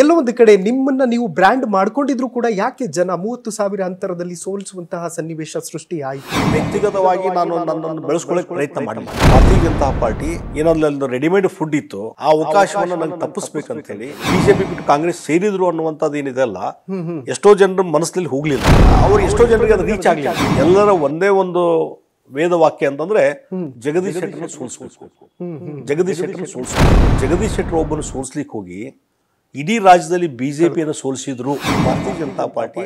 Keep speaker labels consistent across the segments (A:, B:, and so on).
A: ಎಲ್ಲೋ ಒಂದು ಕಡೆ ನಿಮ್ಮನ್ನ ನೀವು ಬ್ರ್ಯಾಂಡ್ ಮಾಡ್ಕೊಂಡಿದ್ರು ಕೂಡ ಯಾಕೆ ಜನ ಮೂವತ್ತು ಸಾವಿರ ಅಂತರದಲ್ಲಿ ಸೋಲಿಸುವಂತಹ
B: ಸನ್ನಿವೇಶ ಸೃಷ್ಟಿ ಆಯಿತು ವ್ಯಕ್ತಿಗತವಾಗಿ ನಾನು ನನ್ನನ್ನು ಬೆಳೆಸ್ಕೊಳ್ಳಕ್ಕೆ ಪ್ರಯತ್ನ ಮಾಡಿ ಭಾರತೀಯ ಜನತಾ ಪಾರ್ಟಿ ಏನೊಂದು ರೆಡಿಮೇಡ್ ಫುಡ್ ಇತ್ತು ಆ ಅವಕಾಶವನ್ನು ನಂಗೆ ತಪ್ಪಿಸ್ಬೇಕಂತ ಹೇಳಿ ಬಿಜೆಪಿ ಬಿಟ್ಟು ಕಾಂಗ್ರೆಸ್ ಸೇರಿದ್ರು ಅನ್ನುವಂಥದ್ದು ಏನಿದೆ ಅಲ್ಲ ಎಷ್ಟೋ ಜನರ ಮನಸ್ಸಲ್ಲಿ ಹೋಗ್ಲಿಲ್ಲ ಅವ್ರು ಎಷ್ಟೋ ಜನರಿಗೆ ಅದು ರೀಚ್ ಆಗಲಿಲ್ಲ ಎಲ್ಲರ ಒಂದೇ ಒಂದು ವೇದವಾಕ್ಯ ಅಂತಂದ್ರೆ ಜಗದೀಶ್ ಶೆಟ್ಟರ್ ಸೋಲ್ಸ್ಬೇಕು ಜಗದೀಶ್ ಶೆಟ್ಟರ್ ಸೋಲ್ಸ್ಬೇಕು ಜಗದೀಶ್ ಶೆಟ್ಟರ್ ಒಬ್ಬನು ಸೋಲ್ಸ್ಲಿಕ್ಕೆ ಹೋಗಿ ಇಡೀ ರಾಜ್ಯದಲ್ಲಿ ಬಿಜೆಪಿಯನ್ನು ಸೋಲಿಸಿದ್ರು ಭಾರತೀಯ ಜನತಾ ಪಾರ್ಟಿ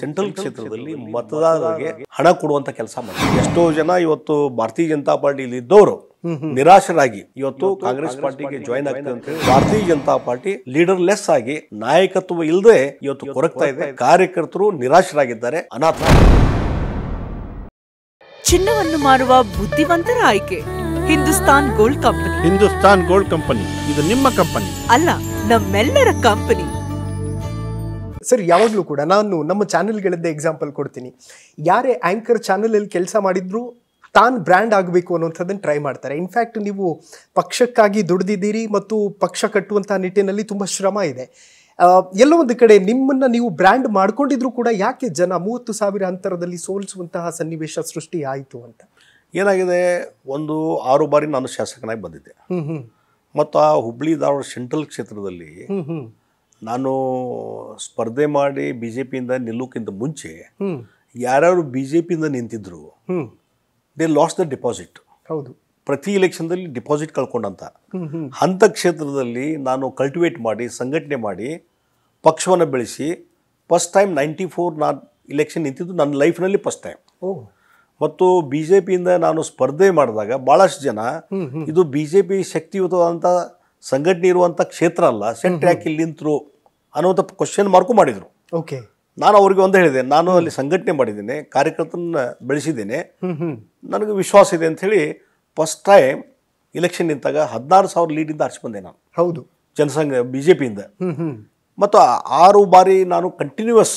B: ಸೆಂಟ್ರಲ್ ಕ್ಷೇತ್ರದಲ್ಲಿ ಮತದಾರರಿಗೆ ಹಣ ಕೊಡುವಂತ ಕೆಲಸ ಮಾಡಿದ್ರು ಎಷ್ಟೋ ಜನ ಇವತ್ತು ಭಾರತೀಯ ಜನತಾ ಇಲ್ಲಿ ಇದ್ದವರು ನಿರಾಶರಾಗಿ ಇವತ್ತು ಕಾಂಗ್ರೆಸ್ ಪಾರ್ಟಿಗೆ ಜಾಯಿನ್ ಆಗ್ತದೆ ಅಂತ ಹೇಳಿ ಭಾರತೀಯ ಜನತಾ ಪಾರ್ಟಿ ಲೀಡರ್ ಲೆಸ್ ಆಗಿ ನಾಯಕತ್ವ ಇಲ್ಲದೆ ಇವತ್ತು ಕೊರಗ್ತಾ ಇದೆ ಕಾರ್ಯಕರ್ತರು ನಿರಾಶರಾಗಿದ್ದಾರೆ ಅನಾಥ ಚಿನ್ನವನ್ನು ಮಾರುವ ಬುದ್ಧಿವಂತರ ಆಯ್ಕೆ Hindustan gold company Hindustan gold company ಇದು ನಿಮ್ಮ ಕಂಪನಿ ಅಲ್ಲ ನಮ್ಮೆಲ್ಲರ ಕಂಪನಿ ಸರ್ ಯಾವಾಗಲೂ ಕೂಡ ನಾನು ನಮ್ಮ ಚಾನೆಲ್ಗಳದ್ದೇ ಎಕ್ಸಾಂಪಲ್ ಕೊಡ್ತೀನಿ
A: ಯಾರೇ ಚಾನೆಲ್ ಅಲ್ಲಿ ಕೆಲಸ ಮಾಡಿದ್ರು ತಾನು ಬ್ರ್ಯಾಂಡ್ ಆಗಬೇಕು ಅನ್ನೋಂಥದ್ದನ್ನು ಟ್ರೈ ಮಾಡ್ತಾರೆ ಇನ್ಫ್ಯಾಕ್ಟ್ ನೀವು ಪಕ್ಷಕ್ಕಾಗಿ ದುಡಿದಿದ್ದೀರಿ ಮತ್ತು ಪಕ್ಷ ಕಟ್ಟುವಂಥ ನಿಟ್ಟಿನಲ್ಲಿ ತುಂಬ ಶ್ರಮ ಇದೆ ಎಲ್ಲ ಒಂದು ಕಡೆ ನಿಮ್ಮನ್ನು ನೀವು ಬ್ರ್ಯಾಂಡ್ ಮಾಡ್ಕೊಂಡಿದ್ರು ಕೂಡ ಯಾಕೆ ಜನ ಮೂವತ್ತು ಸಾವಿರ ಅಂತರದಲ್ಲಿ ಸೋಲಿಸುವಂತಹ ಸನ್ನಿವೇಶ ಸೃಷ್ಟಿ ಆಯಿತು ಅಂತ
B: ಏನಾಗಿದೆ ಒಂದು ಆರು ಬಾರಿ ನಾನು ಶಾಸಕನಾಗಿ ಬಂದಿದ್ದೆ ಮತ್ತು ಆ ಹುಬ್ಳಿ ಧಾರವಾಡ ಸೆಂಟ್ರಲ್ ಕ್ಷೇತ್ರದಲ್ಲಿ ನಾನು ಸ್ಪರ್ಧೆ ಮಾಡಿ ಬಿ ಜೆ ಪಿಯಿಂದ ನಿಲ್ಲೋಕ್ಕಿಂತ ಮುಂಚೆ ಯಾರ್ಯಾರು ಬಿ ಜೆ ಪಿಯಿಂದ ನಿಂತಿದ್ರು ದೇ ಲಾಸ್ ದ ಡಿಪಾಸಿಟ್ ಹೌದು ಪ್ರತಿ ಇಲೆಕ್ಷನ್ದಲ್ಲಿ ಡಿಪಾಸಿಟ್ ಕಳ್ಕೊಂಡಂತ ಅಂಥ ಕ್ಷೇತ್ರದಲ್ಲಿ ನಾನು ಕಲ್ಟಿವೇಟ್ ಮಾಡಿ ಸಂಘಟನೆ ಮಾಡಿ ಪಕ್ಷವನ್ನು ಬೆಳೆಸಿ ಫಸ್ಟ್ ಟೈಮ್ ನೈಂಟಿ ಫೋರ್ ನಾನು ಇಲೆಕ್ಷನ್ ನಿಂತಿದ್ದು ನನ್ನ ಲೈಫ್ನಲ್ಲಿ ಫಸ್ಟ್ ಟೈಮ್ ಮತ್ತು ಬಿಜೆಪಿಯಿಂದ ನಾನು ಸ್ಪರ್ಧೆ ಮಾಡಿದಾಗ ಬಹಳಷ್ಟು ಜನ ಇದು ಬಿಜೆಪಿ ಶಕ್ತಿಯುತವಾದಂಥ ಸಂಘಟನೆ ಇರುವಂಥ ಕ್ಷೇತ್ರ ಅಲ್ಲ ಸೆಟ್ ಯಾಕೆ ಇಲ್ಲಿ ನಿಂತರು ಅನ್ನುವಂಥ ಕ್ವಶನ್ ಮಾರ್ಕು ಮಾಡಿದರು ಓಕೆ ನಾನು ಅವರಿಗೆ ಒಂದು ಹೇಳಿದೆ ನಾನು ಅಲ್ಲಿ ಸಂಘಟನೆ ಮಾಡಿದ್ದೇನೆ ಕಾರ್ಯಕರ್ತನ ಬೆಳೆಸಿದ್ದೇನೆ ನನಗೆ ವಿಶ್ವಾಸ ಇದೆ ಅಂತ ಹೇಳಿ ಫಸ್ಟ್ ಟೈಮ್ ಇಲೆಕ್ಷನ್ ನಿಂತಾಗ ಹದಿನಾರು ಸಾವಿರ ಲೀಡಿಂದ ಆರಿಸಿ ಬಂದೆ ನಾನು ಹೌದು ಜನಸಂಘ ಬಿಜೆಪಿಯಿಂದ ಮತ್ತು ಆರು ಬಾರಿ ನಾನು ಕಂಟಿನ್ಯೂಸ್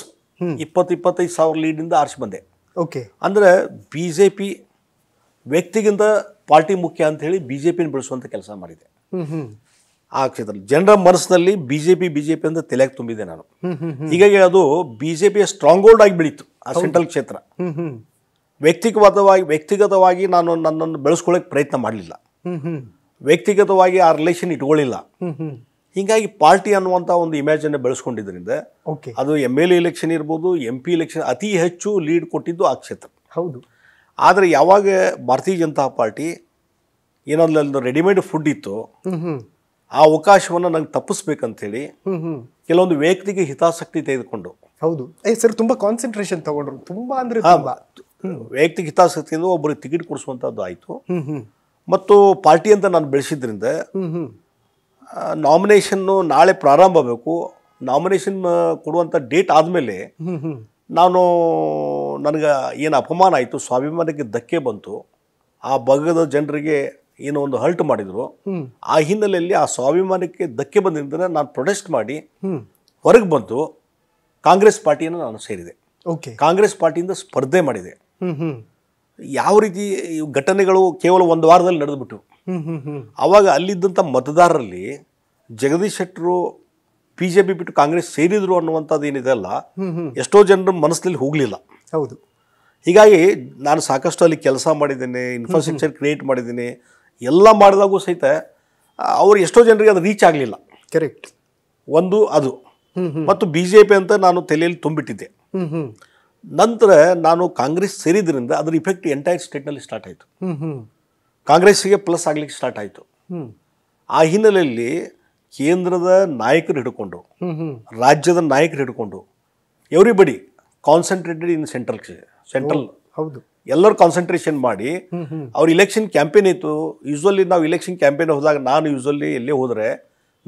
B: ಇಪ್ಪತ್ತು ಇಪ್ಪತ್ತೈದು ಸಾವಿರ ಲೀಡಿಂದ ಆರಿಸಿ ಬಂದೆ ಓಕೆ ಅಂದರೆ ಬಿ ಜೆ ಪಿ ವ್ಯಕ್ತಿಗಿಂತ ಪಾರ್ಟಿ ಮುಖ್ಯ ಅಂತ ಹೇಳಿ ಬಿ ಜೆ ಪಿನ ಬೆಳೆಸುವಂಥ ಕೆಲಸ ಮಾಡಿದೆ ಆ ಕ್ಷೇತ್ರ ಜನರ ಮನಸ್ಸಿನಲ್ಲಿ B J P B J P ಅಂತ ತಲೆಗೆ ತುಂಬಿದೆ ನಾನು ಹೀಗಾಗಿ ಅದು ಬಿ ಜೆ ಪಿಯ ಹೋಲ್ಡ್ ಆಗಿ ಬೆಳೀತು ಆ ಸೆಂಟ್ರಲ್ ಕ್ಷೇತ್ರ ವ್ಯಕ್ತಿಗತವಾಗಿ ವ್ಯಕ್ತಿಗತವಾಗಿ ನಾನು ನನ್ನನ್ನು ಬೆಳೆಸ್ಕೊಳ್ಳೋಕೆ ಪ್ರಯತ್ನ ಮಾಡಲಿಲ್ಲ ವ್ಯಕ್ತಿಗತವಾಗಿ ಆ ರಿಲೇಷನ್ ಇಟ್ಕೊಳ್ಳಿಲ್ಲ ಹೀಗಾಗಿ ಪಾರ್ಟಿ ಅನ್ನುವಂಥ ಒಂದು ಬೆಳೆಸ್ಕೊಂಡಿದ್ರಿಂದ ಬೆಳೆಸ್ಕೊಂಡಿದ್ದರಿಂದ ಅದು ಎಮ್ ಎಲ್ ಎ ಎಲೆಕ್ಷನ್ ಇರ್ಬೋದು ಎಮ್ ಪಿ ಎಲೆಕ್ಷನ್ ಅತಿ ಹೆಚ್ಚು ಲೀಡ್ ಕೊಟ್ಟಿದ್ದು ಆ ಕ್ಷೇತ್ರ ಹೌದು ಆದರೆ ಯಾವಾಗ ಭಾರತೀಯ ಜನತಾ ಪಾರ್ಟಿ ಏನಾದ್ರೊಂದು ರೆಡಿಮೇಡ್ ಫುಡ್ ಇತ್ತು ಆ ಅವಕಾಶವನ್ನು ನಂಗೆ ತಪ್ಪಿಸ್ಬೇಕಂತೇಳಿ ಕೆಲವೊಂದು ವ್ಯಕ್ತಿಗೆ ಹಿತಾಸಕ್ತಿ ತೆಗೆದುಕೊಂಡು ಹೌದು ಏ ಸರ್ ತುಂಬ ಕಾನ್ಸಂಟ್ರೇಷನ್ ತಗೊಂಡ್ರು ತುಂಬ ಅಂದರೆ ವೈಯಕ್ತಿಕ ಹಿತಾಸಕ್ತಿಯಿಂದ ಒಬ್ಬರಿಗೆ ಟಿಕೆಟ್ ಕೊಡಿಸುವಂಥದ್ದು ಆಯಿತು ಮತ್ತು ಪಾರ್ಟಿ ಅಂತ ನಾನು ಬೆಳೆಸಿದ್ರಿಂದ ನಾಮಿನೇಷನ್ನು ನಾಳೆ ಪ್ರಾರಂಭ ಆಗಬೇಕು ನಾಮಿನೇಷನ್ ಕೊಡುವಂಥ ಡೇಟ್ ಆದಮೇಲೆ ನಾನು ನನಗೆ ಏನು ಅಪಮಾನ ಆಯಿತು ಸ್ವಾಭಿಮಾನಕ್ಕೆ ಧಕ್ಕೆ ಬಂತು ಆ ಭಾಗದ ಜನರಿಗೆ ಏನೋ ಒಂದು ಹಲ್ಟ್ ಮಾಡಿದರು ಆ ಹಿನ್ನೆಲೆಯಲ್ಲಿ ಆ ಸ್ವಾಭಿಮಾನಕ್ಕೆ ಧಕ್ಕೆ ಬಂದಿದ್ದರೆ ನಾನು ಪ್ರೊಟೆಸ್ಟ್ ಮಾಡಿ ಹೊರಗೆ ಬಂತು ಕಾಂಗ್ರೆಸ್ ಪಾರ್ಟಿಯನ್ನು ನಾನು ಸೇರಿದೆ ಓಕೆ ಕಾಂಗ್ರೆಸ್ ಪಾರ್ಟಿಯಿಂದ ಸ್ಪರ್ಧೆ ಮಾಡಿದೆ ಯಾವ ರೀತಿ ಘಟನೆಗಳು ಕೇವಲ ಒಂದು ವಾರದಲ್ಲಿ ನಡೆದುಬಿಟ್ಟು ಆವಾಗ ಅಲ್ಲಿದ್ದಂಥ ಮತದಾರರಲ್ಲಿ ಜಗದೀಶ್ ಶೆಟ್ಟರು ಬಿ ಜೆ ಪಿ ಬಿಟ್ಟು ಕಾಂಗ್ರೆಸ್ ಸೇರಿದ್ರು ಅನ್ನುವಂಥದ್ದು ಏನಿದೆ ಅಲ್ಲ ಎಷ್ಟೋ ಜನರ ಮನಸ್ಸಲ್ಲಿ ಹೋಗಲಿಲ್ಲ ಹೌದು ಹೀಗಾಗಿ ನಾನು ಸಾಕಷ್ಟು ಅಲ್ಲಿ ಕೆಲಸ ಮಾಡಿದ್ದೇನೆ ಇನ್ಫ್ರಾಸ್ಟ್ರಕ್ಚರ್ ಕ್ರಿಯೇಟ್ ಮಾಡಿದ್ದೀನಿ ಎಲ್ಲ ಮಾಡಿದಾಗೂ ಸಹಿತ ಅವರು ಎಷ್ಟೋ ಜನರಿಗೆ ಅದು ರೀಚ್ ಆಗಲಿಲ್ಲ ಕರೆಕ್ಟ್ ಒಂದು ಅದು ಮತ್ತು ಬಿ ಜೆ ಪಿ ಅಂತ ನಾನು ತಲೆಯಲ್ಲಿ ತುಂಬಿಟ್ಟಿದ್ದೆ ನಂತರ ನಾನು ಕಾಂಗ್ರೆಸ್ ಸೇರಿದ್ರಿಂದ ಅದರ ಇಫೆಕ್ಟ್ ಎಂಟೈರ್ ಸ್ಟೇಟ್ನಲ್ಲಿ ಸ್ಟಾರ್ಟ್ ಆಯಿತು ಕಾಂಗ್ರೆಸ್ಸಿಗೆ ಪ್ಲಸ್ ಆಗಲಿಕ್ಕೆ ಸ್ಟಾರ್ಟ್ ಆಯಿತು ಆ ಹಿನ್ನೆಲೆಯಲ್ಲಿ ಕೇಂದ್ರದ ನಾಯಕರು ಹಿಡ್ಕೊಂಡು ರಾಜ್ಯದ ನಾಯಕರು ಹಿಡ್ಕೊಂಡು ಬಡಿ ಕಾನ್ಸಂಟ್ರೇಟೆಡ್ ಇನ್ ಸೆಂಟ್ರಲ್ ಸೆಂಟ್ರಲ್ ಹೌದು ಎಲ್ಲರೂ ಕಾನ್ಸಂಟ್ರೇಷನ್ ಮಾಡಿ ಅವ್ರ ಇಲೆಕ್ಷನ್ ಕ್ಯಾಂಪೇನ್ ಇತ್ತು ಯೂಶ್ವಲಿ ನಾವು ಇಲೆಕ್ಷನ್ ಕ್ಯಾಂಪೇನ್ ಹೋದಾಗ ನಾನು ಯೂಶ್ವಲಿ ಎಲ್ಲೇ ಹೋದರೆ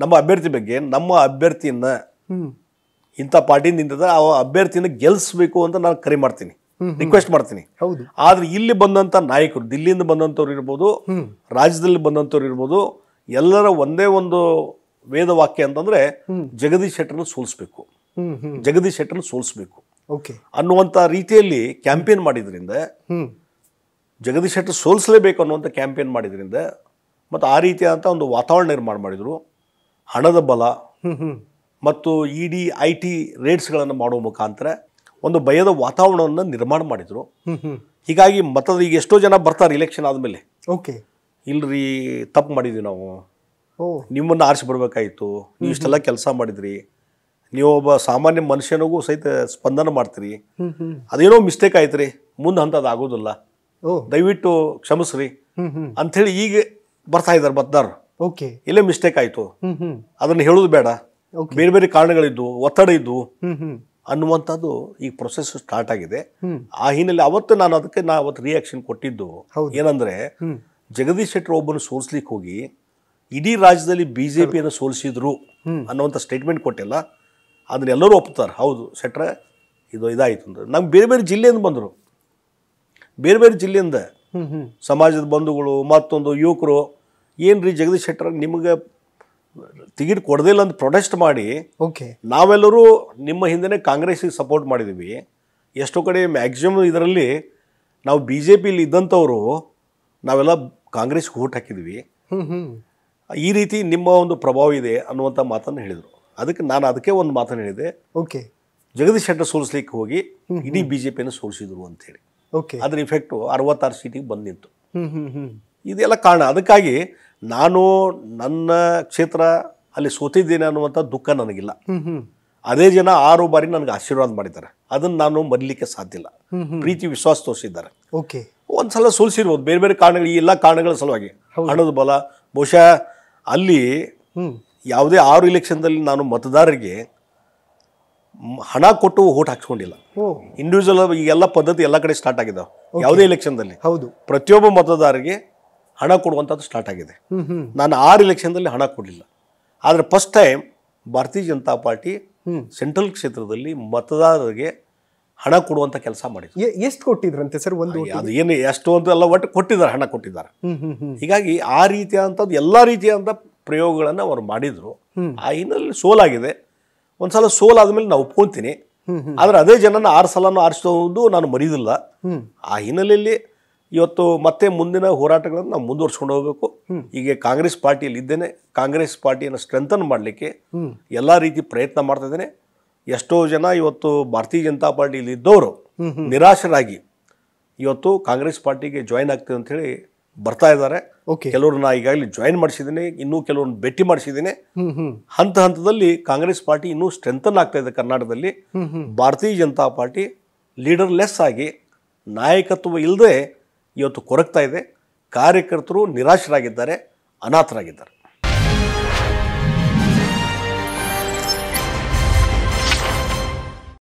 B: ನಮ್ಮ ಅಭ್ಯರ್ಥಿ ಬಗ್ಗೆ ನಮ್ಮ ಅಭ್ಯರ್ಥಿಯನ್ನು ಇಂಥ ಪಾರ್ಟಿಯಿಂದ ನಿಂತಿದ್ರೆ ಆ ಅಭ್ಯರ್ಥಿಯನ್ನು ಗೆಲ್ಲಿಸ್ಬೇಕು ಅಂತ ನಾನು ಕರೆ ಮಾಡ್ತೀನಿ ರಿಕ್ವೆಸ್ಟ್ ಮಾಡ್ತೀನಿ ಹೌದು ಆದ್ರೆ ಇಲ್ಲಿ ಬಂದಂತ ನಾಯಕರು ದಿಲ್ಲಿಯಿಂದ ಬಂದಂಥವ್ರು ಇರ್ಬೋದು ರಾಜ್ಯದಲ್ಲಿ ಬಂದಂಥವ್ರು ಇರ್ಬೋದು ಎಲ್ಲರ ಒಂದೇ ಒಂದು ವೇದವಾಕ್ಯ ಅಂತಂದ್ರೆ ಜಗದೀಶ್ ಶೆಟ್ಟರ್ನ ಸೋಲಿಸ್ಬೇಕು ಜಗದೀಶ್ ಶೆಟ್ಟರ್ನ ಸೋಲಿಸ್ಬೇಕು ಓಕೆ ಅನ್ನುವಂಥ ರೀತಿಯಲ್ಲಿ ಕ್ಯಾಂಪೇನ್ ಮಾಡಿದ್ರಿಂದ ಜಗದೀಶ್ ಶೆಟ್ಟರ್ ಸೋಲಿಸಲೇಬೇಕು ಅನ್ನುವಂಥ ಕ್ಯಾಂಪೇನ್ ಮಾಡಿದ್ರಿಂದ ಮತ್ತು ಆ ರೀತಿಯಾದಂಥ ಒಂದು ವಾತಾವರಣ ನಿರ್ಮಾಣ ಮಾಡಿದರು ಹಣದ ಬಲ ಮತ್ತು ಇ ಡಿ ಐ ಟಿ ರೇಟ್ಸ್ಗಳನ್ನು ಮಾಡುವ ಮುಖಾಂತರ ಒಂದು ಭಯದ ವಾತಾವರಣವನ್ನು ನಿರ್ಮಾಣ ಮಾಡಿದರು ಹೀಗಾಗಿ ಮತದ ಈಗ ಎಷ್ಟೋ ಜನ ಬರ್ತಾರೆ ಇಲೆಕ್ಷನ್ ಆದಮೇಲೆ ಓಕೆ ಇಲ್ರಿ ತಪ್ಪು ಮಾಡಿದ್ವಿ ನಾವು ನಿಮ್ಮನ್ನು ಆರಿಸಿ ಬರಬೇಕಾಯಿತು ನೀವು ಇಷ್ಟೆಲ್ಲ ಕೆಲಸ ಮಾಡಿದ್ರಿ ನೀವು ಒಬ್ಬ ಸಾಮಾನ್ಯ ಮನುಷ್ಯನಿಗೂ ಸಹಿತ ಸ್ಪಂದನ ಮಾಡ್ತೀರಿ ಅದೇನೋ ಮಿಸ್ಟೇಕ್ ಆಯ್ತು ರೀ ಮುಂದೆ ಅಂಥದ್ದು ಆಗೋದಿಲ್ಲ ದಯವಿಟ್ಟು ಕ್ಷಮಿಸ್ರಿ ಅಂಥೇಳಿ ಈಗ ಬರ್ತಾ ಇದ್ದಾರೆ ಬರ್ತಾರ ಓಕೆ ಇಲ್ಲೇ ಮಿಸ್ಟೇಕ್ ಆಯಿತು ಅದನ್ನು ಹೇಳೋದು ಬೇಡ ಬೇರೆ ಬೇರೆ ಕಾರಣಗಳಿದ್ದು ಒತ್ತಡ ಇದ್ದು ಅನ್ನುವಂಥದ್ದು ಈಗ ಪ್ರೊಸೆಸ್ ಸ್ಟಾರ್ಟ್ ಆಗಿದೆ ಆ ಹಿನ್ನೆಲೆ ಅವತ್ತು ನಾನು ಅದಕ್ಕೆ ನಾ ಅವತ್ತು ರಿಯಾಕ್ಷನ್ ಕೊಟ್ಟಿದ್ದು ಏನಂದ್ರೆ ಜಗದೀಶ್ ಶೆಟ್ಟರ್ ಒಬ್ಬನ ಸೋಲಿಸ್ಲಿಕ್ಕೆ ಹೋಗಿ ಇಡೀ ರಾಜ್ಯದಲ್ಲಿ ಬಿ ಜೆ ಪಿಯನ್ನು ಸೋಲಿಸಿದ್ರು ಅನ್ನುವಂಥ ಸ್ಟೇಟ್ಮೆಂಟ್ ಕೊಟ್ಟಿಲ್ಲ ಅದನ್ನ ಎಲ್ಲರೂ ಒಪ್ತಾರೆ ಹೌದು ಶೆಟ್ರ ಇದು ಇದಾಯಿತು ಅಂದ್ರೆ ನಮ್ಗೆ ಬೇರೆ ಬೇರೆ ಜಿಲ್ಲೆಯಿಂದ ಬಂದರು ಬೇರೆ ಬೇರೆ ಜಿಲ್ಲೆಯಿಂದ ಸಮಾಜದ ಬಂಧುಗಳು ಮತ್ತೊಂದು ಯುವಕರು ಏನು ರೀ ಜಗದೀಶ್ ಶೆಟ್ಟರ್ ನಿಮಗೆ ಟಿಕೆಟ್ ಕೊಡದಿಲ್ಲ ಅಂತ ಪ್ರೊಟೆಸ್ಟ್ ಮಾಡಿ ಓಕೆ ನಾವೆಲ್ಲರೂ ನಿಮ್ಮ ಹಿಂದೆ ಕಾಂಗ್ರೆಸ್ಗೆ ಸಪೋರ್ಟ್ ಮಾಡಿದ್ದೀವಿ ಎಷ್ಟೋ ಕಡೆ ಮ್ಯಾಕ್ಸಿಮಮ್ ಇದರಲ್ಲಿ ನಾವು ಬಿ ಜೆ ಪಿಲಿ ಇದ್ದಂಥವರು ನಾವೆಲ್ಲ ಕಾಂಗ್ರೆಸ್ಗೆ ಓಟ್ ಹಾಕಿದ್ವಿ ಈ ರೀತಿ ನಿಮ್ಮ ಒಂದು ಪ್ರಭಾವ ಇದೆ ಅನ್ನುವಂಥ ಮಾತನ್ನು ಹೇಳಿದರು ಅದಕ್ಕೆ ನಾನು ಅದಕ್ಕೆ ಒಂದು ಮಾತನ್ನು ಹೇಳಿದೆ ಓಕೆ ಜಗದೀಶ್ ಶೆಟ್ಟರ್ ಸೋಲಿಸ್ಲಿಕ್ಕೆ ಹೋಗಿ ಇಡೀ ಬಿ ಜೆ ಪಿಯನ್ನು ಸೋಲಿಸಿದ್ರು ಅಂತೇಳಿ ಓಕೆ ಅದ್ರ ಇಫೆಕ್ಟು ಅರವತ್ತಾರು ಸೀಟಿಗೆ ಬಂದು ನಿಂತು ಇದೆಲ್ಲ ಕಾರಣ ಅದಕ್ಕಾಗಿ ನಾನು ನನ್ನ ಕ್ಷೇತ್ರ ಅಲ್ಲಿ ಸೋತಿದ್ದೇನೆ ಅನ್ನುವಂಥ ದುಃಖ ನನಗಿಲ್ಲ ಅದೇ ಜನ ಆರು ಬಾರಿ ನನಗೆ ಆಶೀರ್ವಾದ ಮಾಡಿದ್ದಾರೆ ಅದನ್ನು ನಾನು ಮರಿಲಿಕ್ಕೆ ಸಾಧ್ಯ ಇಲ್ಲ ಪ್ರೀತಿ ವಿಶ್ವಾಸ ತೋರಿಸಿದ್ದಾರೆ ಓಕೆ ಒಂದ್ಸಲ ಸೋಲಿಸಿರ್ಬೋದು ಬೇರೆ ಬೇರೆ ಕಾರಣಗಳು ಈ ಎಲ್ಲ ಕಾರಣಗಳ ಸಲುವಾಗಿ ಹಣದ ಬಲ ಬಹುಶಃ ಅಲ್ಲಿ ಯಾವುದೇ ಆರು ಇಲೆಕ್ಷನ್ದಲ್ಲಿ ನಾನು ಮತದಾರರಿಗೆ ಹಣ ಕೊಟ್ಟು ಓಟ್ ಹಾಕ್ಸ್ಕೊಂಡಿಲ್ಲ ಇಂಡಿವಿಜುವಲ್ ಈ ಎಲ್ಲ ಪದ್ಧತಿ ಎಲ್ಲ ಕಡೆ ಸ್ಟಾರ್ಟ್ ಆಗಿದ್ದಾವೆ ಯಾವುದೇ ಇಲೆಕ್ಷನ್ದಲ್ಲಿ ಹೌದು ಪ್ರತಿಯೊಬ್ಬ ಮತದಾರರಿಗೆ ಹಣ ಕೊಡುವಂಥದ್ದು ಸ್ಟಾರ್ಟ್ ಆಗಿದೆ ನಾನು ಆರು ಎಲೆಕ್ಷನ್ದಲ್ಲಿ ಹಣ ಕೊಡಲಿಲ್ಲ ಆದರೆ ಫಸ್ಟ್ ಟೈಮ್ ಭಾರತೀಯ ಜನತಾ ಪಾರ್ಟಿ ಸೆಂಟ್ರಲ್ ಕ್ಷೇತ್ರದಲ್ಲಿ ಮತದಾರರಿಗೆ ಹಣ ಕೊಡುವಂಥ ಕೆಲಸ ಮಾಡಿದ್ರು
A: ಎಷ್ಟು ಕೊಟ್ಟಿದ್ರಂತೆ ಸರ್ ಒಂದು ಅದು
B: ಏನು ಎಷ್ಟು ಅಂತ ಎಲ್ಲ ಒಟ್ಟು ಕೊಟ್ಟಿದ್ದಾರೆ ಹಣ ಕೊಟ್ಟಿದ್ದಾರೆ ಹೀಗಾಗಿ ಆ ರೀತಿಯಾದಂಥದ್ದು ಎಲ್ಲ ರೀತಿಯಾದಂಥ ಪ್ರಯೋಗಗಳನ್ನು ಅವರು ಮಾಡಿದರು ಆ ಹಿನ್ನೆಲೆಯಲ್ಲಿ ಸೋಲಾಗಿದೆ ಒಂದು ಸಲ ಮೇಲೆ ನಾವು ಒಪ್ಕೊಳ್ತೀನಿ ಆದರೆ ಅದೇ ಜನನ ಆರು ಸಲನೂ ಆರಿಸೋದು ನಾನು ಮರೀದಿಲ್ಲ ಆ ಹಿನ್ನೆಲೆಯಲ್ಲಿ ಇವತ್ತು ಮತ್ತೆ ಮುಂದಿನ ಹೋರಾಟಗಳನ್ನು ನಾವು ಮುಂದುವರ್ಸ್ಕೊಂಡು ಹೋಗಬೇಕು ಹೀಗೆ ಕಾಂಗ್ರೆಸ್ ಪಾರ್ಟಿಯಲ್ಲಿ ಇದ್ದೇನೆ ಕಾಂಗ್ರೆಸ್ ಪಾರ್ಟಿಯನ್ನು ಸ್ಟ್ರೆಂಥನ್ ಮಾಡಲಿಕ್ಕೆ ಎಲ್ಲ ರೀತಿ ಪ್ರಯತ್ನ ಮಾಡ್ತಾ ಇದ್ದೇನೆ ಎಷ್ಟೋ ಜನ ಇವತ್ತು ಭಾರತೀಯ ಜನತಾ ಪಾರ್ಟಿಯಲ್ಲಿ ಇದ್ದವರು ನಿರಾಶರಾಗಿ ಇವತ್ತು ಕಾಂಗ್ರೆಸ್ ಪಾರ್ಟಿಗೆ ಜಾಯಿನ್ ಆಗ್ತದೆ ಅಂತ ಹೇಳಿ ಬರ್ತಾ ಇದ್ದಾರೆ ಕೆಲವರು ನಾ ಈಗಾಗಲೇ ಜಾಯಿನ್ ಮಾಡಿಸಿದ್ದೀನಿ ಇನ್ನೂ ಕೆಲವ್ರನ್ನ ಭೇಟಿ ಮಾಡಿಸಿದ್ದೀನಿ ಹಂತ ಹಂತದಲ್ಲಿ ಕಾಂಗ್ರೆಸ್ ಪಾರ್ಟಿ ಇನ್ನೂ ಸ್ಟ್ರೆಂಥನ್ ಆಗ್ತಾ ಇದೆ ಕರ್ನಾಟಕದಲ್ಲಿ ಭಾರತೀಯ ಜನತಾ ಪಾರ್ಟಿ ಲೀಡರ್ಲೆಸ್ ಆಗಿ ನಾಯಕತ್ವ ಇಲ್ಲದೆ ಇವತ್ತು ಕೊರಗ್ತಾ ಇದೆ ಕಾರ್ಯಕರ್ತರು ನಿರಾಶರಾಗಿದ್ದಾರೆ ಅನಾಥರಾಗಿದ್ದಾರೆ